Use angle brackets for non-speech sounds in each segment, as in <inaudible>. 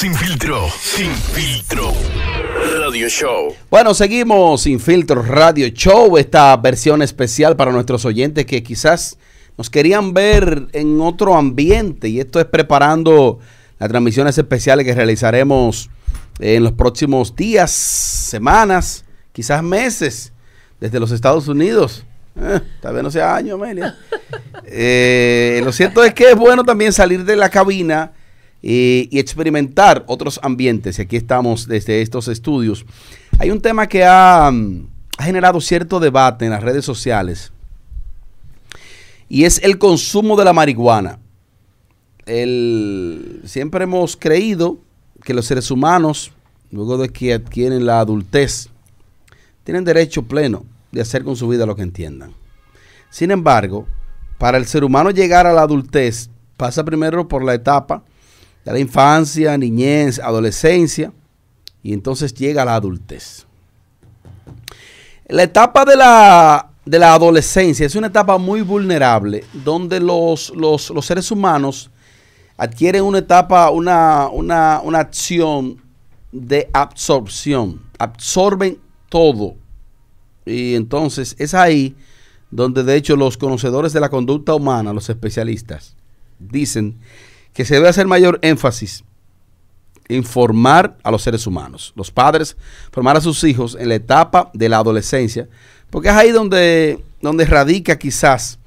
Sin filtro, sin filtro. Radio Show. Bueno, seguimos Sin Filtro Radio Show, esta versión especial para nuestros oyentes que quizás nos querían ver en otro ambiente y esto es preparando las transmisiones especiales que realizaremos en los próximos días, semanas, quizás meses desde los Estados Unidos. Eh, tal vez no sea año, Amelia. <laughs> Eh, lo cierto es que es bueno también salir de la cabina y experimentar otros ambientes. Y aquí estamos desde estos estudios. Hay un tema que ha, mm, generado cierto debate en las redes sociales y es el consumo de la marihuana. siempre hemos creído que los seres humanos, luego de que adquieren la adultez, tienen derecho pleno de hacer con su vida lo que entiendan. Sin embargo, para el ser humano llegar a la adultez, pasa primero por la etapa la infancia, niñez, adolescencia y entonces llega la adultez. La etapa de la, adolescencia es una etapa muy vulnerable donde los, seres humanos adquieren una etapa, una, una, una acción de absorción, absorben todo. Y entonces es ahí donde de hecho los conocedores de la conducta humana, los especialistas, dicen que se debe hacer mayor énfasis en formar a los seres humanos. Los padres formar a sus hijos en la etapa de la adolescencia, porque es ahí donde, donde radica quizás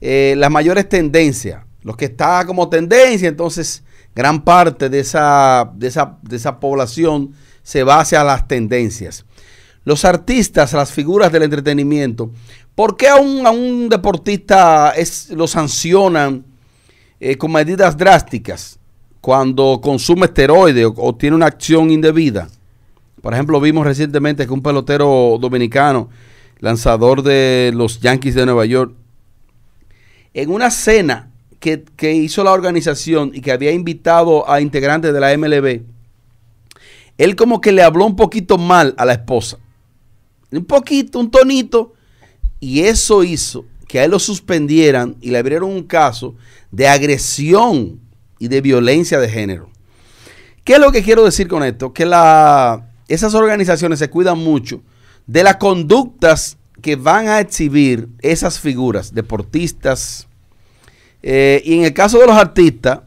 eh, las mayores tendencias, lo que está como tendencia, entonces gran parte de esa, de esa, de esa población se va a las tendencias. Los artistas, las figuras del entretenimiento, ¿por qué a un, a un deportista es, lo sancionan? Eh, con medidas drásticas cuando consume esteroides o, tiene una acción indebida. Por ejemplo, vimos recientemente que un pelotero dominicano, lanzador de los Yankees de Nueva York, en una cena que, que hizo la organización y que había invitado a integrantes de la MLB, él como que le habló un poquito mal a la esposa. Un poquito, un tonito. Y eso hizo que a él lo suspendieran y le abrieron un caso de agresión y de violencia de género. ¿Qué es lo que quiero decir con esto? Que la, esas organizaciones se cuidan mucho de las conductas que van a exhibir esas figuras, deportistas, eh, y en el caso de los artistas,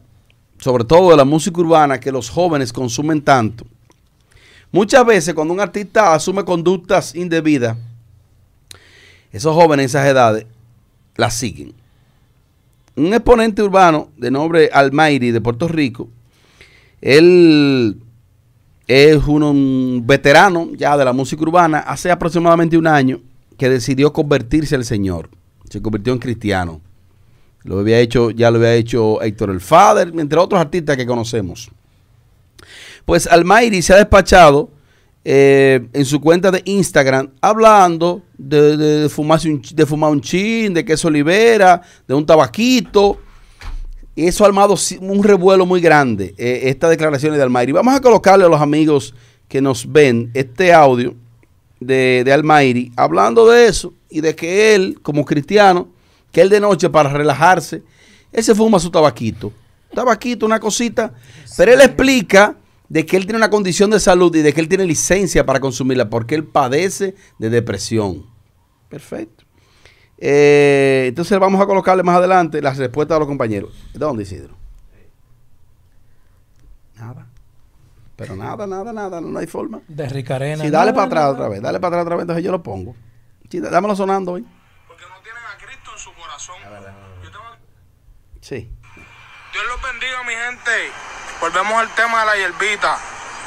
sobre todo de la música urbana que los jóvenes consumen tanto, muchas veces cuando un artista asume conductas indebidas, esos jóvenes en esas edades la siguen. Un exponente urbano de nombre Almairi de Puerto Rico, él es un veterano ya de la música urbana, hace aproximadamente un año que decidió convertirse al Señor, se convirtió en cristiano. Lo había hecho, ya lo había hecho Héctor El Father entre otros artistas que conocemos. Pues Almairi se ha despachado eh, en su cuenta de Instagram hablando de, fumar un chin, de que eso libera, de un tabaquito. Y eso ha armado un revuelo muy grande, eh, estas declaraciones de Almairi. Vamos a colocarle a los amigos que nos ven este audio de, de Almairi hablando de eso y de que él, como cristiano, que él de noche para relajarse, él se fuma su tabaquito. Tabaquito, una cosita. Pero él explica de que él tiene una condición de salud y de que él tiene licencia para consumirla porque él padece de depresión. Perfecto. Eh, entonces vamos a colocarle más adelante las respuestas a los compañeros. ¿Dónde, Isidro? Nada. Pero nada, nada, nada, no hay forma. De Ricarena. Si dale para atrás otra vez, dale para atrás otra vez, entonces yo lo pongo. dámelo sonando hoy. Porque no tienen a Cristo en su corazón. Sí. Dios los bendiga, mi gente volvemos al tema de la hierbita.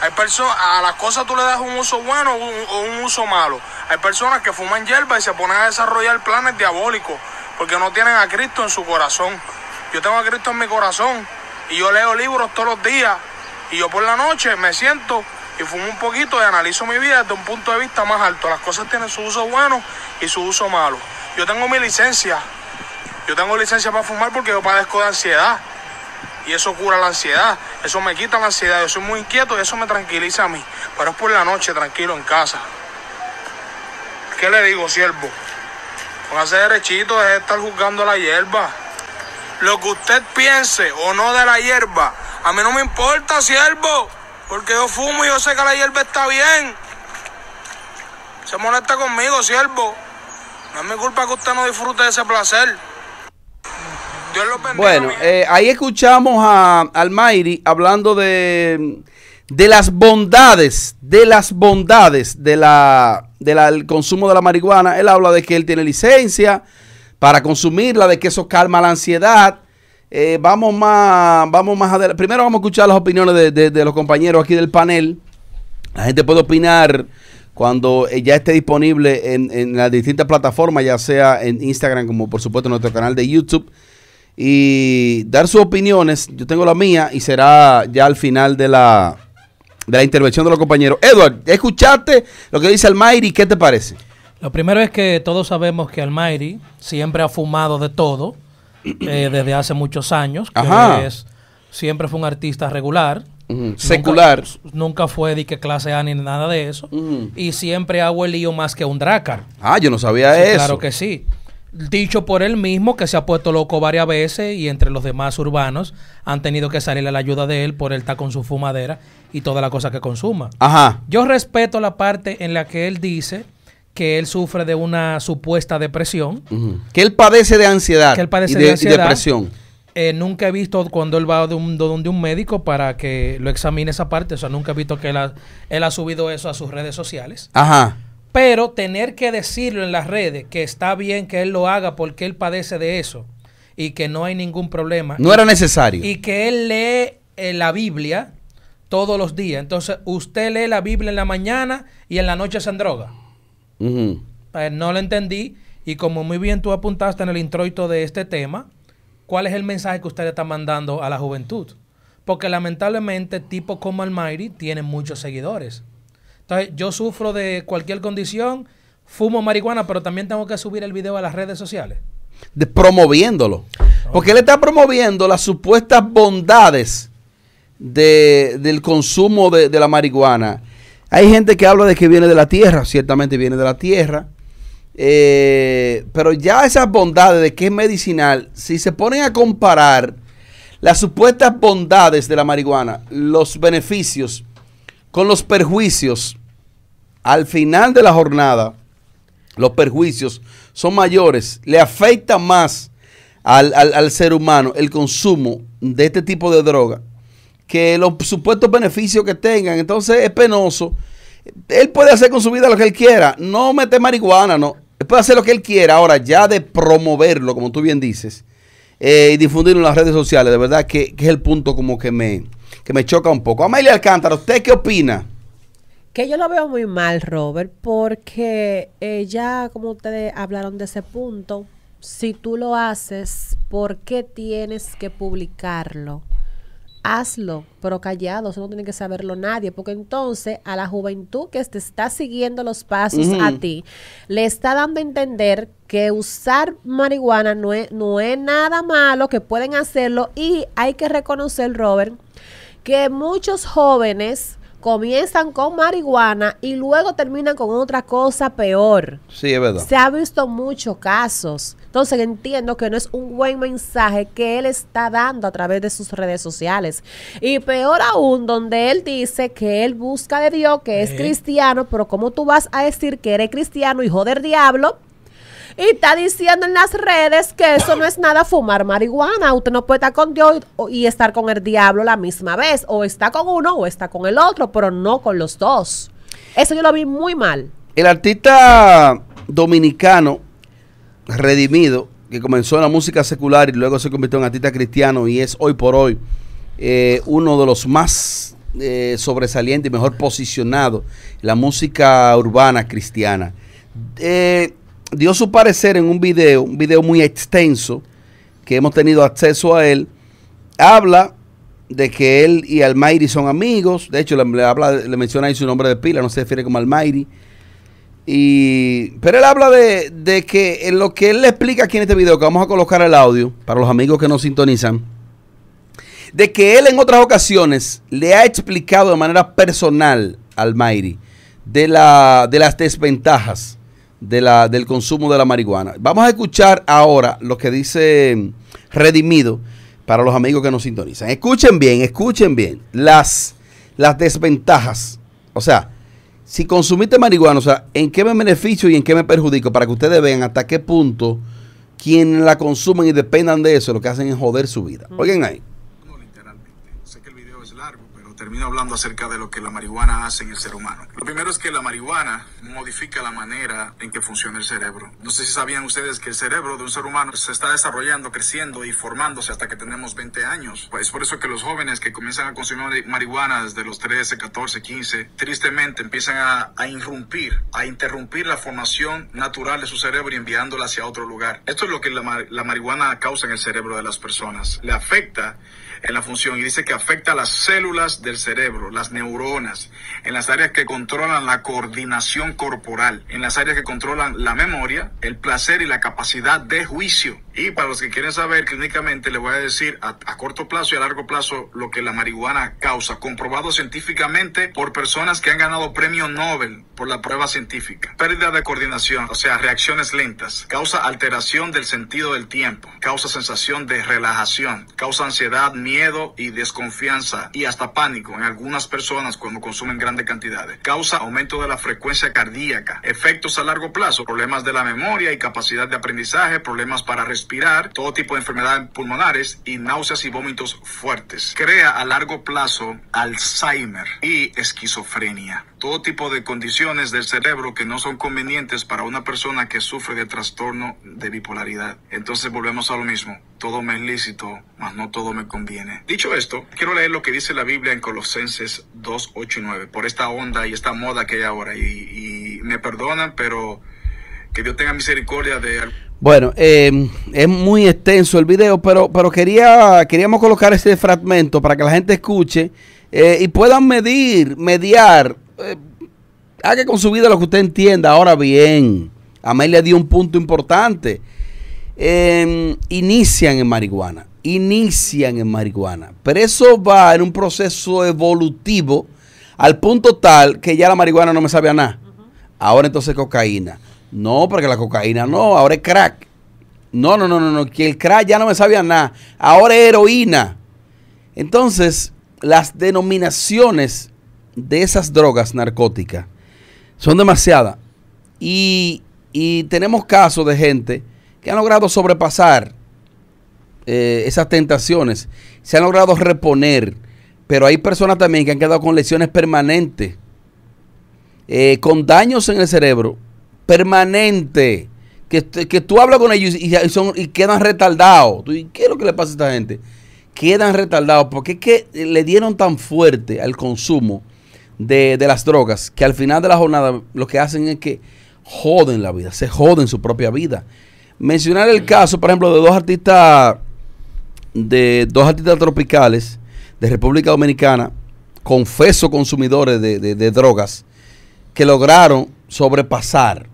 Hay personas, a las cosas tú le das un uso bueno o un, uso malo. Hay personas que fuman hierba y se ponen a desarrollar planes diabólicos porque no tienen a Cristo en su corazón. Yo tengo a Cristo en mi corazón y yo leo libros todos los días y yo por la noche me siento y fumo un poquito y analizo mi vida desde un punto de vista más alto. Las cosas tienen su uso bueno y su uso malo. Yo tengo mi licencia. Yo tengo licencia para fumar porque yo padezco de ansiedad y eso cura la ansiedad. Eso me quita la ansiedad, yo soy muy inquieto y eso me tranquiliza a mí. Pero es por la noche, tranquilo, en casa. ¿Qué le digo, siervo? Póngase pues derechito, deje de estar juzgando la hierba. Lo que usted piense o no de la hierba, a mí no me importa, siervo. Porque yo fumo y yo sé que la hierba está bien. Se molesta conmigo, siervo. No es mi culpa que usted no disfrute de ese placer. Bueno, eh, ahí escuchamos a Almayri hablando de, las bondades, de las bondades del de la, consumo de la marihuana. Él habla de que él tiene licencia para consumirla, de que eso calma la ansiedad. Eh, vamos más, vamos más adelante. Primero vamos a escuchar las opiniones de, los compañeros aquí del panel. La gente puede opinar cuando eh, ya esté disponible en, en, las distintas plataformas, ya sea en Instagram como por supuesto en nuestro canal de YouTube y dar sus opiniones. Yo tengo la mía y será ya al final de la, de la intervención de los compañeros. Edward, ¿escuchaste lo que dice Almairi? ¿Qué te parece? Lo primero es que todos sabemos que Almairi siempre ha fumado de todo eh, <clears throat> desde hace muchos años. siempre fue un artista regular. Secular. Nunca, fue de que clase A ni nada de eso. Y siempre hago el lío más que un Dracar. Ah, yo no sabía eso. Claro que sí. Dicho por él mismo que se ha puesto loco varias veces y entre los demás urbanos han tenido que salir a la ayuda de él por él está con su fumadera y toda la cosa que consuma. Ajá. Yo respeto la parte en la que él dice que él sufre de una supuesta depresión. Que él padece de ansiedad. Que él padece y de, ansiedad. depresión. Eh, nunca he visto cuando él va de un, un médico para que lo examine esa parte. O sea, nunca he visto que él él ha subido eso a sus redes sociales. Ajá. Pero tener que decirlo en las redes, que está bien que él lo haga porque él padece de eso y que no hay ningún problema. No era necesario. Y que él lee eh, la Biblia todos los días. Entonces, usted lee la Biblia en la mañana y en la noche se droga. Eh, no lo entendí. Y como muy bien tú apuntaste en el introito de este tema, ¿cuál es el mensaje que usted le está mandando a la juventud? Porque lamentablemente, tipo como Almighty tiene muchos seguidores yo sufro de cualquier condición, fumo marihuana, pero también tengo que subir el video a las redes sociales. De, promoviéndolo. Porque él está promoviendo las supuestas bondades del consumo de, la marihuana. Hay gente que habla de que viene de la tierra, ciertamente viene de la tierra. Eh, pero ya esas bondades de que es medicinal, si se ponen a comparar las supuestas bondades de la marihuana, los beneficios con los perjuicios, al final de la jornada, los perjuicios son mayores, le afecta más al, ser humano el consumo de este tipo de droga que los supuestos beneficios que tengan. Entonces es penoso. Él puede hacer con su vida lo que él quiera. No mete marihuana, no. Él puede hacer lo que él quiera. Ahora, ya de promoverlo, como tú bien dices, eh, y difundirlo en las redes sociales, de verdad que es el punto como que me, que me choca un poco. Amelia Alcántara, ¿usted qué opina? Que yo lo veo muy mal, Robert, porque ya como ustedes hablaron de ese punto, si tú lo haces, ¿por qué tienes que publicarlo? Hazlo, pero callado, eso no tiene que saberlo nadie, porque entonces a la juventud que te está siguiendo los pasos a ti, le está dando a entender que usar marihuana no es, no es nada malo, que pueden hacerlo y hay que reconocer, Robert, que muchos jóvenes comienzan con marihuana y luego terminan con otra cosa peor. Sí, es verdad. Se ha visto muchos casos. Entonces entiendo que no es un buen mensaje que él está dando a través de sus redes sociales. Y peor aún, donde él dice que él busca de Dios, que es eh. cristiano, pero ¿cómo tú vas a decir que eres cristiano, hijo del diablo? y está diciendo en las redes que eso no es nada fumar marihuana. Usted no puede estar con Dios y, estar con el diablo la misma vez. O está con uno o está con el otro, pero no con los dos. Eso yo lo vi muy mal. El artista dominicano redimido, que comenzó en la música secular y luego se convirtió en artista cristiano y es hoy por hoy eh, uno de los más eh, sobresalientes y mejor posicionado en la música urbana cristiana. Eh, dio su parecer en un video, un video muy extenso que hemos tenido acceso a él, habla de que él y Almairi son amigos, de hecho le, habla, le menciona ahí su nombre de pila, no se refiere como Almairi, y, pero él habla de, que en lo que él le explica aquí en este video, que vamos a colocar el audio para los amigos que nos sintonizan, de que él en otras ocasiones le ha explicado de manera personal al de, la, de las desventajas de la, del consumo de la marihuana. Vamos a escuchar ahora lo que dice Redimido para los amigos que nos sintonizan. Escuchen bien, escuchen bien las, las desventajas. O sea, si consumiste marihuana, o sea, ¿en qué me beneficio y en qué me perjudico? Para que ustedes vean hasta qué punto quienes la consumen y dependan de eso, lo que hacen es joder su vida. Mm. Oigan ahí termino hablando acerca de lo que la marihuana hace en el ser humano. Lo primero es que la marihuana modifica la manera en que funciona el cerebro. No sé si sabían ustedes que el cerebro de un ser humano se está desarrollando, creciendo y formándose hasta que tenemos 20 años. Pues es por eso que los jóvenes que comienzan a consumir marihuana desde los 13, 14, 15, tristemente empiezan a, a irrumpir, a interrumpir la formación natural de su cerebro y enviándola hacia otro lugar. Esto es lo que la, la marihuana causa en el cerebro de las personas. Le afecta en la función y dice que afecta a las células de del cerebro, las neuronas, en las áreas que controlan la coordinación corporal, en las áreas que controlan la memoria, el placer y la capacidad de juicio. Y para los que quieren saber, clínicamente le voy a decir a, corto plazo y a largo plazo lo que la marihuana causa, comprobado científicamente por personas que han ganado premio Nobel por la prueba científica. Pérdida de coordinación, o sea, reacciones lentas, causa alteración del sentido del tiempo, causa sensación de relajación, causa ansiedad, miedo y desconfianza y hasta pánico en algunas personas cuando consumen grandes cantidades. Causa aumento de la frecuencia cardíaca, efectos a largo plazo, problemas de la memoria y capacidad de aprendizaje, problemas para respirar todo tipo de enfermedades pulmonares y náuseas y vómitos fuertes. Crea a largo plazo Alzheimer y esquizofrenia. Todo tipo de condiciones del cerebro que no son convenientes para una persona que sufre de trastorno de bipolaridad. Entonces volvemos a lo mismo. Todo me es lícito, mas no todo me conviene. Dicho esto, quiero leer lo que dice la Biblia en Colosenses 9. por esta onda y esta moda que hay ahora. Y, y me perdonan, pero que Dios tenga misericordia de bueno, em, es muy extenso el video, pero, pero quería, queríamos colocar este fragmento para que la gente escuche eh, y puedan medir, mediar. Eh, haga con su vida lo que usted entienda. Ahora bien, Amelia dio un punto importante. Em, inician en marihuana, inician en marihuana, pero eso va en un proceso evolutivo al punto tal que ya la marihuana no me sabe a nada. Ahora entonces cocaína no, porque la cocaína no, ahora es crack. No, no, no, no, que el crack ya no me sabía nada. Ahora es heroína. Entonces, las denominaciones de esas drogas narcóticas son demasiadas. Y, tenemos casos de gente que han logrado sobrepasar eh, esas tentaciones, se han logrado reponer, pero hay personas también que han quedado con lesiones permanentes, eh, con daños en el cerebro permanente. Este, que, tú hablas con ellos y, son, y quedan retardados. ¿Qué es lo que le pasa a esta gente? Quedan retardados porque es que le dieron tan fuerte al consumo de, las drogas que al final de la jornada lo que hacen es que joden la vida, se joden su propia vida. Mencionar el caso, por ejemplo, de dos artistas de dos artistas tropicales de República Dominicana, confeso consumidores de, de drogas, que lograron sobrepasar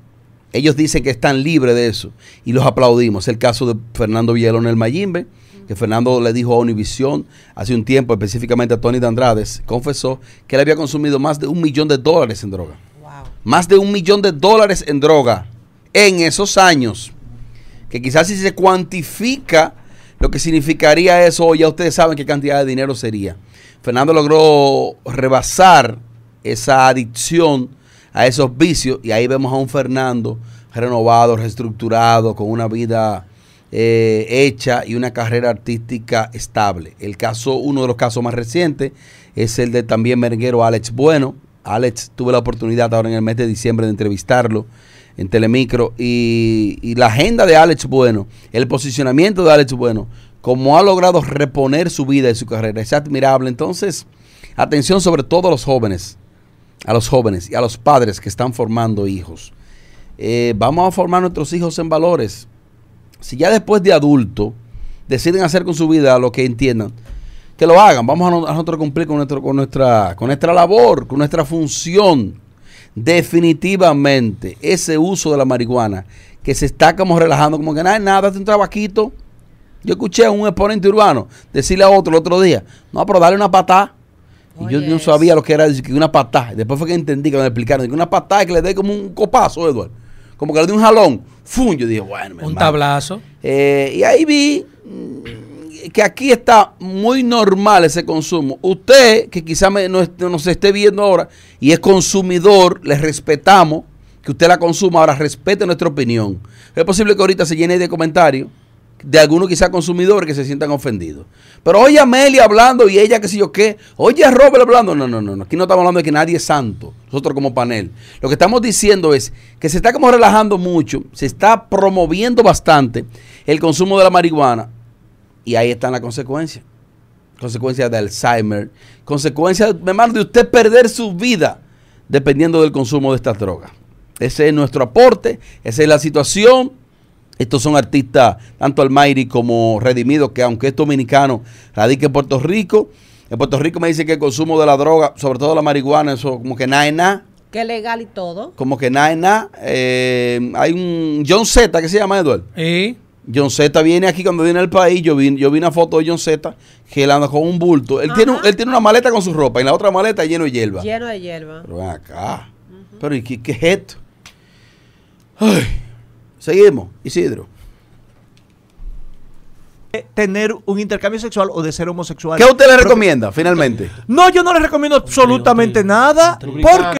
ellos dicen que están libres de eso y los aplaudimos. Es el caso de Fernando Villalón el Mayimbe, que Fernando le dijo a Univisión hace un tiempo, específicamente a Tony de Andrades, confesó que él había consumido más de un millón de dólares en droga. Más de un millón de dólares en droga en esos años. Que quizás si se cuantifica lo que significaría eso, ya ustedes saben qué cantidad de dinero sería. Fernando logró rebasar esa adicción a esos vicios y ahí vemos a un Fernando renovado, reestructurado, con una vida eh, hecha y una carrera artística estable. El caso, uno de los casos más recientes es el de también merenguero Alex Bueno. Alex tuve la oportunidad ahora en el mes de diciembre de entrevistarlo en Telemicro y, y la agenda de Alex Bueno, el posicionamiento de Alex Bueno, como ha logrado reponer su vida y su carrera, es admirable. Entonces, atención sobre todo a los jóvenes a los jóvenes y a los padres que están formando hijos. Eh, vamos a formar nuestros hijos en valores. Si ya después de adulto deciden hacer con su vida lo que entiendan, que lo hagan. Vamos a, nosotros cumplir con, nuestra, con nuestra labor, con nuestra función. Definitivamente, ese uso de la marihuana que se está como relajando, como que nada, nada, es un trabajito. Yo escuché a un exponente urbano decirle a otro el otro día, no, pero dale una patada. Y yo no sabía lo que era que una patada. Después fue que entendí que me explicaron. Que una patada que le dé como un copazo, Eduardo. Como que le dé un jalón. ¡Fum! Yo dije, bueno, Un tablazo. Eh, y ahí vi mm, que aquí está muy normal ese consumo. Usted, que quizá no, nos esté viendo ahora y es consumidor, le respetamos que usted la consuma. Ahora respete nuestra opinión. Es posible que ahorita se llene de comentarios de algunos quizás consumidores que se sientan ofendidos. Pero oye a Meli hablando y ella qué sé yo qué, oye a Robert hablando, no, no, no, aquí no estamos hablando de que nadie es santo, nosotros como panel. Lo que estamos diciendo es que se está como relajando mucho, se está promoviendo bastante el consumo de la marihuana y ahí están las consecuencias. Consecuencias de Alzheimer, consecuencias, hermano, de usted perder su vida dependiendo del consumo de estas drogas. Ese es nuestro aporte, esa es la situación. Estos son artistas, tanto Almairi como Redimido, que aunque es dominicano, radica en Puerto Rico. En Puerto Rico me dice que el consumo de la droga, sobre todo la marihuana, eso como que nada es nada. Que legal y todo. Como que nada nada. Eh, hay un John Z, que se llama Eduardo? Sí John Z viene aquí cuando viene al país. Yo vi, yo vi una foto de John Z gelando con un bulto. Él tiene, él tiene una maleta con su ropa y la otra maleta lleno de hierba. Lleno de hierba. Pero acá. Pero ¿y qué, qué es esto? Ay. Seguimos, Isidro. Eh, tener un intercambio sexual o de ser homosexual. ¿Qué usted le recomienda, finalmente? No, yo no le recomiendo absolutamente nada. Porque.